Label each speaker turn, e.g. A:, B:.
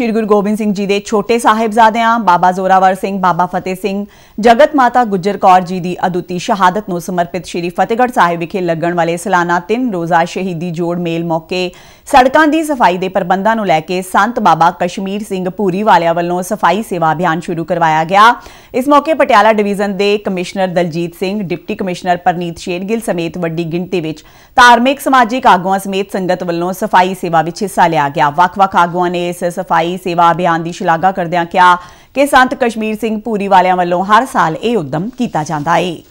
A: ਸ਼੍ਰੀ ਗੁਰੂ ਗੋਬਿੰਦ ਸਿੰਘ ਜੀ ਦੇ ਛੋਟੇ ਸਾਹਿਬਜ਼ਾਦਿਆਂ ਬਾਬਾ ਜ਼ੋਰਾਵਰ ਸਿੰਘ ਬਾਬਾ ਫਤਿਹ ਸਿੰਘ ਜਗਤ ਮਾਤਾ ਗੁਜਰ ਕੌਰ ਜੀ ਦੀ ਅਦੁੱਤੀ ਸ਼ਹਾਦਤ ਨੂੰ ਸਮਰਪਿਤ ਸ਼੍ਰੀ ਫਤਿਹਗੜ੍ਹ ਸਾਹਿਬ ਵਿਖੇ ਲੱਗਣ ਵਾਲੇ ਸਾਲਾਨਾ 3 ਰੋਜ਼ਾ ਸ਼ਹੀਦੀ ਜੋੜ ਮੇਲ ਮੌਕੇ ਸੜਕਾਂ ਦੀ ਸਫਾਈ ਦੇ ਪ੍ਰਬੰਧਾਂ ਨੂੰ ਲੈ ਕੇ ਸੰਤ ਬਾਬਾ ਕਸ਼ਮੀਰ ਸਿੰਘ ਪੂਰੀ ਵਾਲਿਆਂ ਵੱਲੋਂ ਸਫਾਈ ਸੇਵਾ ਅਭਿਆਨ ਸ਼ੁਰੂ ਕਰਵਾਇਆ ਗਿਆ ਇਸ ਮੌਕੇ ਪਟਿਆਲਾ ਡਿਵੀਜ਼ਨ ਦੇ commissioner Daljit Singh deputy commissioner Parneet Shergill ਸਮੇਤ ਵੱਡੀ ਗਿਣਤੀ ਵਿੱਚ ਧਾਰਮਿਕ ਸਮਾਜਿਕ ਆਗੂਆਂ ਸਮੇਤ ਸੰਗਤ ਵੱਲੋਂ ਸਫਾਈ ਸੇਵਾ ਵਿੱਚ ਹਿੱਸਾ ਲਿਆ ਗਿਆ ਵੱਖ-ਵੱਖ ਆਗੂਆਂ ਨੇ ਇਸ ਸਫਾਈ ਸਫਾਈ ਸੇਵਾ ਅਭਿਆਨ ਦੀ ਸ਼ਲਾਘਾ ਕਰਦਿਆਂ ਕਿਹਾ ਕਿ ਸੰਤ ਕਸ਼ਮੀਰ ਸਿੰਘ ਪੂਰੀ ਵਾਲਿਆਂ ਵੱਲੋਂ ਹਰ ਸਾਲ ਇਹ ਉਦਮ ਕੀਤਾ ਜਾਂਦਾ ਹੈ